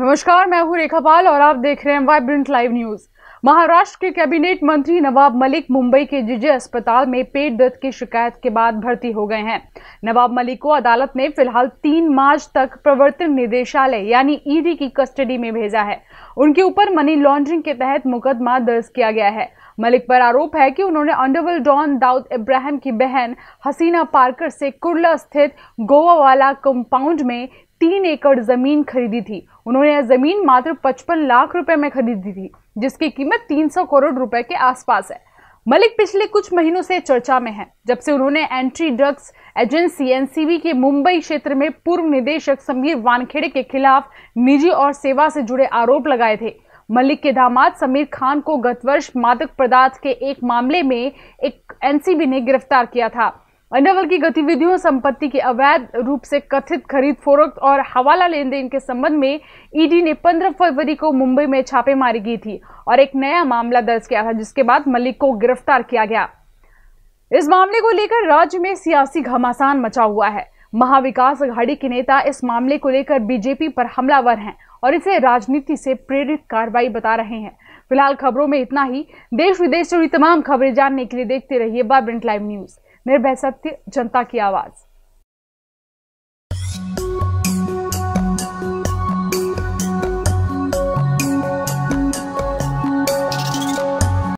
नमस्कार मैं हूं रेखा पाल और आप देख रहे हैं वाइब्रेंट लाइव न्यूज महाराष्ट्र के कैबिनेट मंत्री नवाब मलिक मुंबई के जिजे अस्पताल में पेट दर्द की शिकायत के बाद भर्ती हो गए हैं नवाब मलिक को अदालत ने फिलहाल तीन मार्च तक प्रवर्तन निदेशालय यानी ईडी की कस्टडी में भेजा है उनके ऊपर मनी लॉन्ड्रिंग के तहत मुकदमा दर्ज किया गया है मलिक पर आरोप है कि उन्होंने अंडरवर्ल्ड डॉन दाऊद इब्राहिम की बहन हसीना पार्कर से कुर्ला स्थित गोवा वाला कंपाउंड में तीन एकड़ ज़मीन खरीदी थी उन्होंने यह ज़मीन मात्र 55 लाख रुपए में खरीदी थी जिसकी कीमत 300 करोड़ रुपए के आसपास है मलिक पिछले कुछ महीनों से चर्चा में है जब से उन्होंने एंट्री ड्रग्स एजेंसी एनसीबी के मुंबई क्षेत्र में पूर्व निदेशक समीर वानखेड़े के खिलाफ निजी और सेवा से जुड़े आरोप लगाए थे मलिक के दामाद समीर खान को गत वर्ष मादक पदार्थ के एक मामले में एक एनसीबी ने गिरफ्तार किया था अंडरवर्ल्ड की गतिविधियों संपत्ति के अवैध रूप से कथित खरीद फरोख्त और हवाला लेन देन के संबंध में ईडी e ने 15 फरवरी को मुंबई में छापेमारी की थी और एक नया मामला दर्ज किया था जिसके बाद मलिक को गिरफ्तार किया गया इस मामले को लेकर राज्य में सियासी घमासान मचा हुआ है महाविकास अघाड़ी के नेता इस मामले को लेकर बीजेपी पर हमलावर हैं और इसे राजनीति से प्रेरित कार्रवाई बता रहे हैं फिलहाल खबरों में इतना ही देश विदेश से जुड़ी तमाम खबरें जानने के लिए देखते रहिए बाइब्रेंट लाइव न्यूज़ निर्भय सत्य जनता की आवाज़